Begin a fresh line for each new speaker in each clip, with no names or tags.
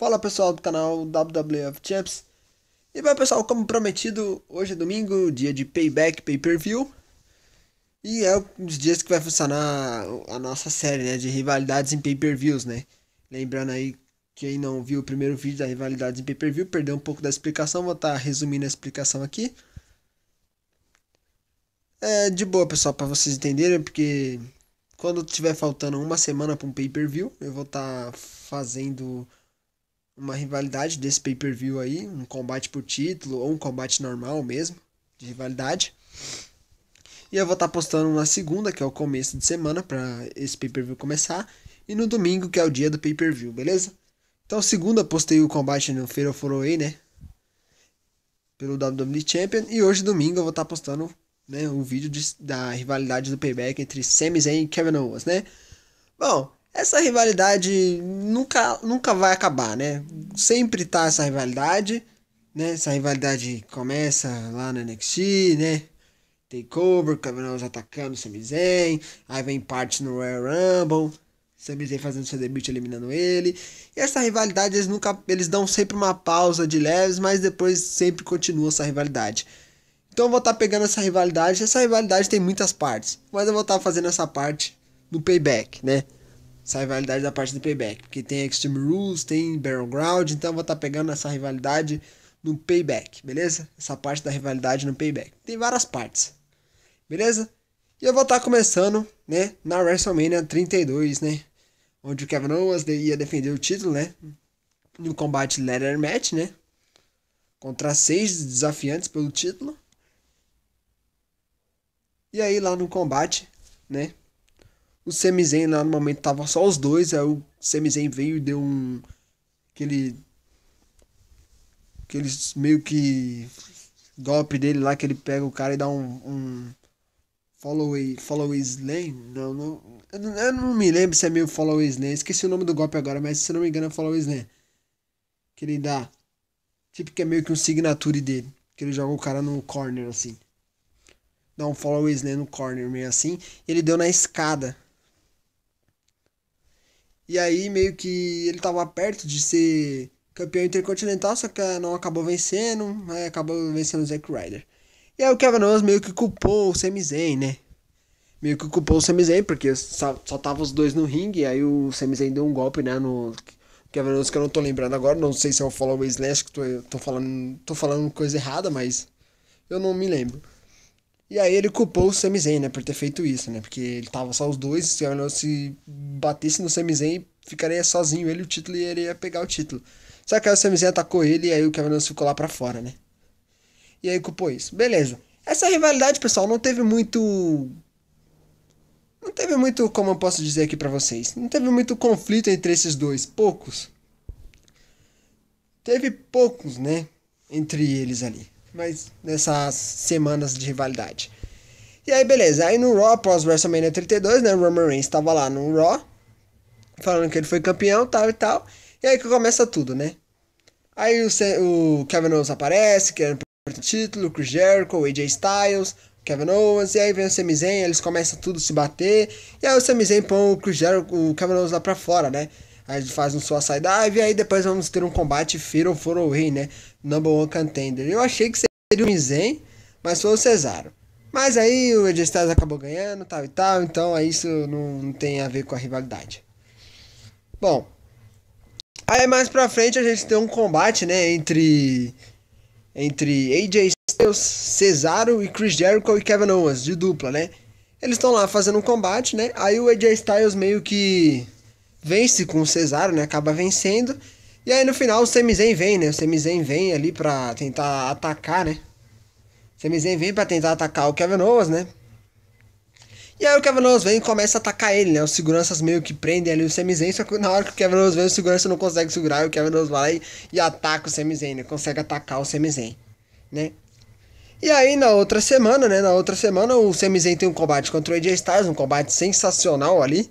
Fala pessoal do canal WWF Champs. E bem pessoal, como prometido, hoje é domingo, dia de payback, pay per view. E é um dos dias que vai funcionar a nossa série né, de rivalidades em pay per views, né? Lembrando aí, quem não viu o primeiro vídeo da rivalidade em pay per view, perdeu um pouco da explicação, vou estar tá resumindo a explicação aqui. É de boa pessoal, para vocês entenderem, porque quando tiver faltando uma semana para um pay per view, eu vou estar tá fazendo uma rivalidade desse pay-per-view aí, um combate por título ou um combate normal mesmo, de rivalidade. E eu vou estar tá postando na segunda, que é o começo de semana, para esse pay-per-view começar. E no domingo, que é o dia do pay-per-view, beleza? Então, segunda, postei o combate no Fatal 4 né? Pelo WWE Champion. E hoje, domingo, eu vou estar tá postando né, o vídeo de, da rivalidade do payback entre Sami Zayn e Kevin Owens, né? Bom, essa rivalidade nunca, nunca vai acabar, né? Sempre tá essa rivalidade, né? Essa rivalidade começa lá no NXT, né? Takeover, Cabernet atacando o Sami Zayn, aí vem parte no Royal Rumble, Sami Zayn fazendo seu debut eliminando ele. E essa rivalidade eles nunca eles dão sempre uma pausa de leves, mas depois sempre continua essa rivalidade. Então eu vou estar tá pegando essa rivalidade, essa rivalidade tem muitas partes, mas eu vou estar tá fazendo essa parte do payback, né? essa rivalidade da parte do payback. Porque tem Extreme Rules, tem Battleground, então eu vou estar tá pegando essa rivalidade no payback, beleza? Essa parte da rivalidade no payback. Tem várias partes, beleza? E eu vou estar tá começando, né, na WrestleMania 32, né? Onde o Kevin Owens ia defender o título, né? No combate ladder Match, né? Contra seis desafiantes pelo título. E aí lá no combate, né? O Semizen lá no momento tava só os dois, aí o Semizen veio e deu um. aquele. aquele meio que. golpe dele lá que ele pega o cara e dá um. um follow, follow Slam? Não, não. Eu, eu não me lembro se é meio Follow Slam, esqueci o nome do golpe agora, mas se não me engano é Follow Slam. Que ele dá. Tipo que é meio que um signature dele. Que ele joga o cara no corner assim dá um follow Wesley no corner meio assim. Ele deu na escada. E aí meio que ele tava perto de ser campeão intercontinental, só que não acabou vencendo, aí né, acabou vencendo o Zack Ryder. E aí o Kevin Owens meio que culpou o Sami Zayn, né? Meio que culpou o Sami Zayn, porque só, só tava os dois no ringue, e aí o Sami Zayn deu um golpe, né, no Kevin Owens que eu não tô lembrando agora, não sei se é o Follow Slash que tô, tô falando, tô falando coisa errada, mas eu não me lembro. E aí ele culpou o Sami Zayn, né, por ter feito isso, né? Porque ele tava só os dois, se, se batesse no Sami Zayn, ficaria sozinho ele o título e ele ia pegar o título. Só que aí o Sami Zayn atacou ele e aí o Kevin Owens ficou lá pra fora, né? E aí culpou isso. Beleza. Essa rivalidade, pessoal, não teve muito... Não teve muito, como eu posso dizer aqui para vocês, não teve muito conflito entre esses dois, poucos. Teve poucos, né, entre eles ali mas nessas semanas de rivalidade. E aí, beleza. Aí no Raw, após WrestleMania 32, né? O Roman Reigns estava lá no Raw, falando que ele foi campeão, tal e tal. E aí que começa tudo, né? Aí o, o Kevin Owens aparece, querendo o é título, o Chris Jericho, o AJ Styles, o Kevin Owens, e aí vem o Sami Zayn, eles começam tudo a se bater, e aí o Sami Zayn põe o Chris Jericho, o Kevin Owens lá pra fora, né? Aí faz um side dive, e aí depois vamos ter um combate Fear of Away, né? number one contender. Eu achei que seria o Mizen, mas foi o Cesaro. Mas aí o Edge Styles acabou ganhando, tal e tal, então aí isso não, não tem a ver com a rivalidade. Bom, aí mais pra frente a gente tem um combate, né, entre entre AJ Styles, Cesaro e Chris Jericho e Kevin Owens, de dupla, né? Eles estão lá fazendo um combate, né? Aí o AJ Styles meio que vence com o Cesaro, né? Acaba vencendo. E aí no final o Sami vem, né? O Sami vem ali pra tentar atacar, né? O Sami vem pra tentar atacar o Kevin Owens, né? E aí o Kevin Owens vem e começa a atacar ele, né? Os seguranças meio que prendem ali o Sami só que na hora que o Kevin Owens vem, o segurança não consegue segurar, e o Kevin Owens vai lá e, e ataca o Sami né? Consegue atacar o Sami né? E aí na outra semana, né? Na outra semana o Sami tem um combate contra o AJ Styles, um combate sensacional ali.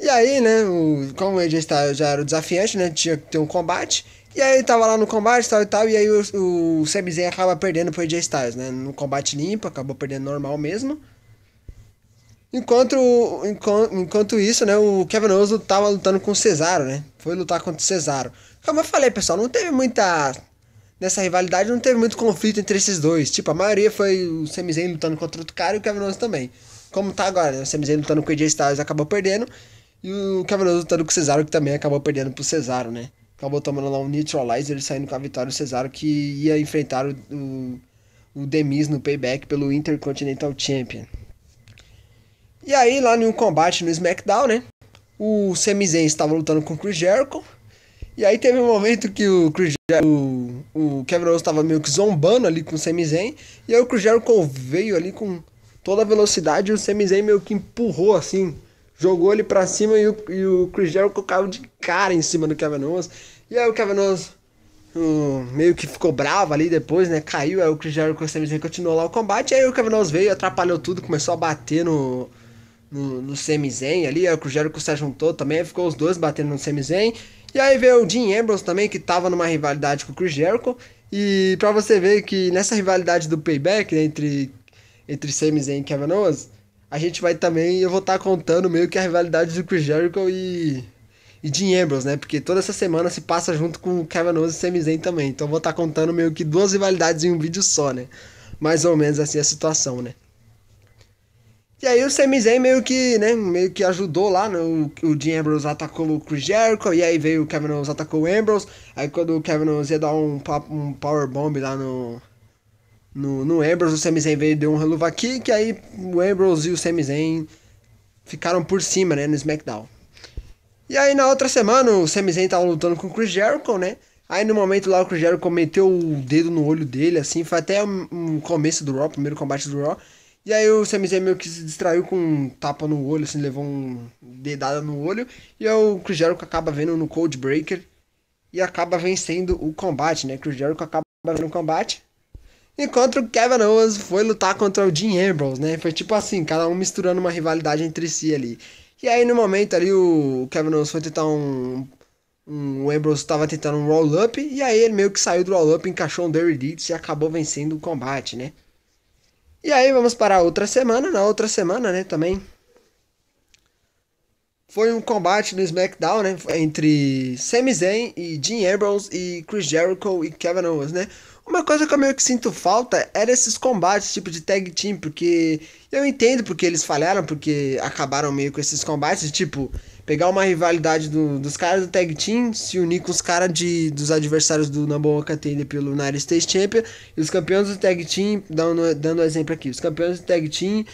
E aí, né, o, como ele já, estava, já era o desafiante, né, tinha que ter um combate. E aí tava lá no combate, tal e tal, e aí o, o Sami Zayn acaba perdendo pro AJ Styles, né, no combate limpo, acabou perdendo normal mesmo. Enquanto, enquanto, enquanto isso, né, o Kevin Owens tava lutando com o Cesaro, né, foi lutar contra o Cesaro. Como eu falei, pessoal, não teve muita... Nessa rivalidade não teve muito conflito entre esses dois. Tipo, a maioria foi o Sami Zayn lutando contra outro cara e o Kevin Owens também. Como tá agora, né? O Sami Zayn lutando com o AJ Styles acabou perdendo. E o Cavaleiros lutando com o Cesaro, que também acabou perdendo pro Cesaro, né? Acabou tomando lá um Neutralizer, ele saindo com a vitória do Cesaro, que ia enfrentar o, o, o Demis no payback pelo Intercontinental Champion. E aí, lá um combate no SmackDown, né? O Sami Zayn estava lutando com o Chris Jericho. E aí teve um momento que o Chris Jericho, o, o Kevin Owens estava meio que zombando ali com o Sami Zayn. E aí o Chris Jericho veio ali com toda a velocidade e o Sami Zayn meio que empurrou assim jogou ele para cima e o, e o Chris Jericho caiu de cara em cima do Kevin Owens. E aí o Kevin Owens um, meio que ficou bravo ali depois, né? Caiu, aí o Chris Jericho e continuou lá o combate. Aí o Kevin Owens veio, atrapalhou tudo, começou a bater no, no, no Semizen ali. Aí o Chris Jericho se juntou também, ficou os dois batendo no Semizen. E aí veio o Dean Ambrose também, que tava numa rivalidade com o Chris Jericho. E pra você ver que nessa rivalidade do Payback, né, entre, entre Semizen e Kevin Owens a gente vai também. Eu vou estar tá contando meio que a rivalidade do Chris Jericho e. E Dean Ambrose, né? Porque toda essa semana se passa junto com o Kevin Owens e Sami Zayn também. Então eu vou estar tá contando meio que duas rivalidades em um vídeo só, né? Mais ou menos assim a situação, né? E aí o Sami Zayn meio que, né, meio que ajudou lá, né, o, o Dean Ambrose atacou o Chris Jericho, e aí veio o Kevin Owens, atacou o Ambrose, aí quando o Kevin Owens ia dar um, um powerbomb lá no, no, no Ambrose, o Sami Zayn veio e deu um aqui Kick, aí o Ambrose e o Sami Zayn ficaram por cima, né, no SmackDown. E aí na outra semana o Sami Zayn tava lutando com o Chris Jericho, né, aí no momento lá o Chris Jericho meteu o dedo no olho dele, assim, foi até o um, um começo do Raw, primeiro combate do Raw, e aí o Sami Zayn meio que se distraiu com um tapa no olho, assim, levou um dedada no olho, e aí o Chris Jericho acaba vendo no Cold Breaker, e acaba vencendo o combate, né, Chris Jericho acaba vendo o combate, Enquanto o Kevin Owens foi lutar contra o Dean Ambrose, né? Foi tipo assim, cada um misturando uma rivalidade entre si ali. E aí no momento ali o Kevin Owens foi tentar um. um o Ambrose estava tentando um roll-up. E aí ele meio que saiu do roll-up, encaixou um Derry Deeds e acabou vencendo o combate, né? E aí vamos para a outra semana. Na outra semana, né, também. Foi um combate no SmackDown, né? Entre Sami Zayn e Dean Ambrose e Chris Jericho e Kevin Owens, né? Uma coisa que eu meio que sinto falta era esses combates, tipo de tag team, porque eu entendo porque eles falharam, porque acabaram meio com esses combates, tipo, pegar uma rivalidade do, dos caras do tag team, se unir com os caras dos adversários do Number One Contender pelo United States Champion, e os campeões do tag team, dando, dando exemplo aqui, os campeões do tag team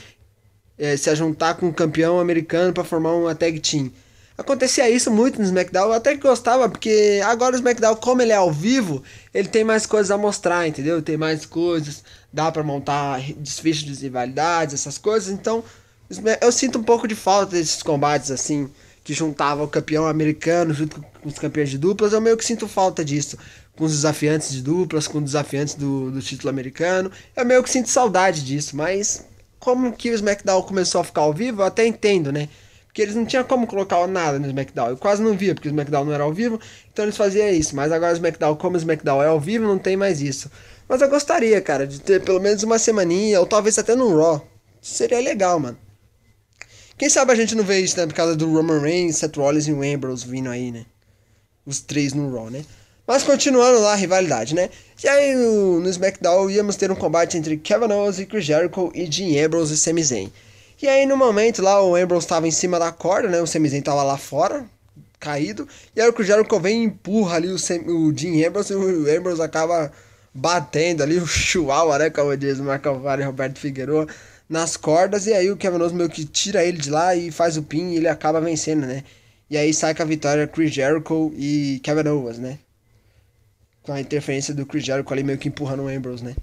é, se juntar com o um campeão americano para formar uma tag team. Acontecia isso muito no SmackDown, eu até que gostava, porque agora o SmackDown, como ele é ao vivo, ele tem mais coisas a mostrar, entendeu? Tem mais coisas, dá para montar desfechos de rivalidades, essas coisas, então eu sinto um pouco de falta desses combates assim, que juntava o campeão americano junto com os campeões de duplas, eu meio que sinto falta disso, com os desafiantes de duplas, com os desafiantes do, do título americano, eu meio que sinto saudade disso, mas como que o SmackDown começou a ficar ao vivo, eu até entendo, né? Porque eles não tinham como colocar nada no SmackDown. Eu quase não via, porque o SmackDown não era ao vivo. Então eles faziam isso. Mas agora o SmackDown, como o SmackDown é ao vivo, não tem mais isso. Mas eu gostaria, cara, de ter pelo menos uma semaninha, ou talvez até no Raw. Seria legal, mano. Quem sabe a gente não vê isso, né? Por causa do Roman Reigns, Seth Rollins e o Ambrose vindo aí, né? Os três no Raw, né? Mas continuando lá a rivalidade, né? E aí no SmackDown íamos ter um combate entre Kevin Owens e Chris Jericho e Dean Ambrose e Sami Zayn. E aí no momento lá o Ambrose estava em cima da corda, né? O Sami Zayn tava lá fora, caído. E aí o Chris Jericho vem e empurra ali o, Sam, o Jim Ambrose e o Ambrose acaba batendo ali o chihuahua, né? Como diz o Marco Alvaro e Roberto Figueiredo nas cordas. E aí o Kevin Owens meio que tira ele de lá e faz o pin e ele acaba vencendo, né? E aí sai com a vitória Chris Jericho e Kevin Owens, né? Com a interferência do Chris Jericho ali meio que empurrando o Ambrose, né?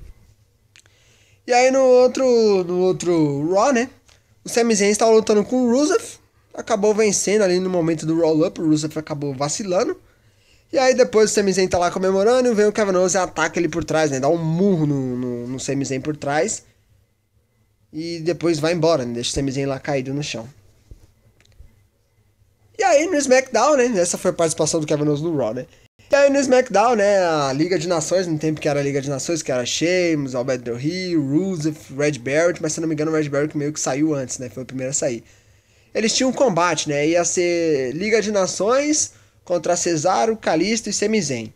E aí no outro, no outro Raw, né? O Sami Zayn estava lutando com o Rusev, acabou vencendo ali no momento do roll-up, o Rusev acabou vacilando. E aí depois o Sami Zayn tá lá comemorando, vem o Kevin Owens e ataca ele por trás, né? Dá um murro no, no, no Sami Zayn por trás. E depois vai embora, né? Deixa o Sami Zayn lá caído no chão. E aí no SmackDown, né? Essa foi a participação do Kevin Owens no Raw, né? no SmackDown, né? A Liga de Nações, no tempo que era a Liga de Nações, que era Sheamus, Alberto Del Rio, Rusev, Red Barrett, mas se não me engano, o Red Barrett meio que saiu antes, né? Foi o primeiro a sair. Eles tinham um combate, né? Ia ser Liga de Nações contra Cesaro, Calisto e Semizen.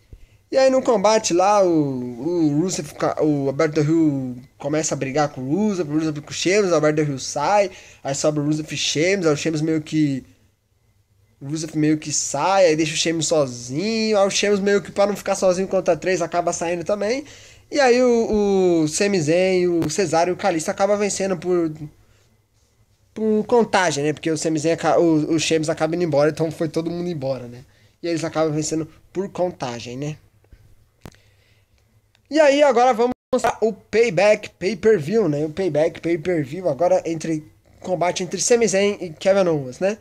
E aí no combate lá, o, o Rusev, o Alberto Rio começa a brigar com o Rusev, o Rusev com o Sheamus, o Alberto Rio sai, aí sobra o Rusev e Sheamus, aí o Sheamus meio que o Rusev meio que sai, aí deixa o Sheamus sozinho. Aí o Sheamus meio que para não ficar sozinho contra três acaba saindo também. E aí o, o Sami Zayn, o Cesaro e o Kalisto acaba vencendo por por contagem, né? Porque o Sami Zayn, o, o Sheamus acaba indo embora, então foi todo mundo embora, né? E eles acabam vencendo por contagem, né? E aí agora vamos para o Payback Pay-Per-View, né? O Payback Pay-Per-View agora entre combate entre Sami Zayn e Kevin Owens, né?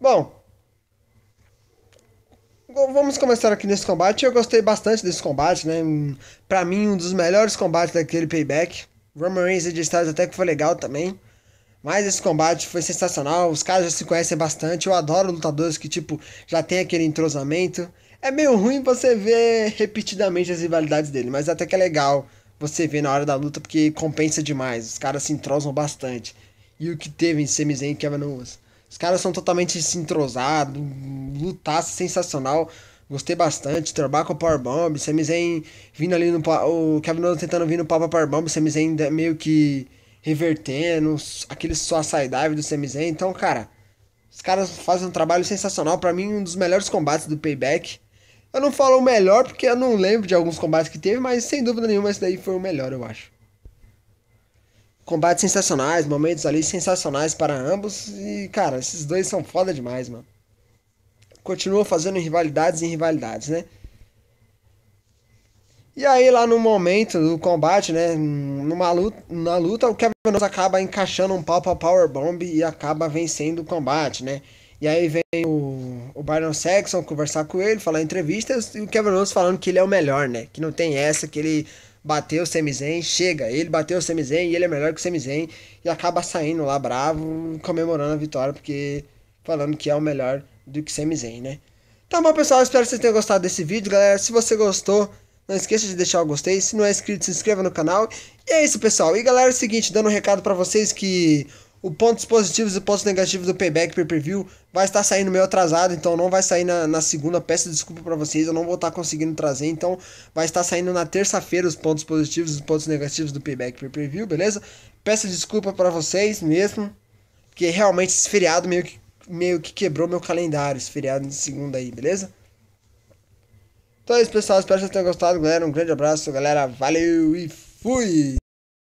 Bom, vamos começar aqui nesse combate. Eu gostei bastante desse combate, né? pra mim, um dos melhores combates daquele payback. Roman Reigns e Styles até que foi legal também. Mas esse combate foi sensacional. Os caras já se conhecem bastante. Eu adoro lutadores que, tipo, já tem aquele entrosamento. É meio ruim você ver repetidamente as rivalidades dele, mas até que é legal você ver na hora da luta, porque compensa demais. Os caras se entrosam bastante. E o que teve em Sami Zayn e Kevin Owens os caras são totalmente se entrosados, lutasse sensacional. Gostei bastante. trabalho com o Powerbomb, Sami Zayn vindo ali no. O Kevin Owens tentando vir no Papa Powerbomb, Sami Zayn meio que revertendo, aquele só side dive do Sami Zayn. Então, cara, os caras fazem um trabalho sensacional. para mim, um dos melhores combates do Payback. Eu não falo o melhor porque eu não lembro de alguns combates que teve, mas sem dúvida nenhuma esse daí foi o melhor, eu acho combates sensacionais, momentos ali sensacionais para ambos. E, cara, esses dois são foda demais, mano. Continuam fazendo rivalidades e rivalidades, né? E aí, lá no momento do combate, né? Numa luta, na luta, o Kevin Owens acaba encaixando um pau pra Powerbomb e acaba vencendo o combate, né? E aí vem o, o Byron Saxon conversar com ele, falar entrevistas, e o Kevin Owens falando que ele é o melhor, né? Que não tem essa, que ele bateu o Semizen, chega, ele bateu o Semizen e ele é melhor que o Semizen e acaba saindo lá bravo, comemorando a vitória, porque falando que é o melhor do que Semizen, né? Tá bom, pessoal, espero que vocês tenham gostado desse vídeo, galera. Se você gostou, não esqueça de deixar o gostei. Se não é inscrito, se inscreva no canal. E é isso, pessoal. E galera, é o seguinte, dando um recado para vocês que o pontos positivos e pontos negativos do Payback Pay-Per-View vai estar saindo meio atrasado, então não vai sair na, na segunda. Peço desculpa para vocês, eu não vou estar conseguindo trazer, então vai estar saindo na terça-feira os pontos positivos e os pontos negativos do Payback Pay-Per-View, beleza? Peço desculpa para vocês mesmo, porque realmente esse feriado meio que, meio que quebrou meu calendário, esse feriado de segunda aí, beleza? Então é isso, pessoal. Espero que vocês tenham gostado, galera. Um grande abraço, galera. Valeu e fui!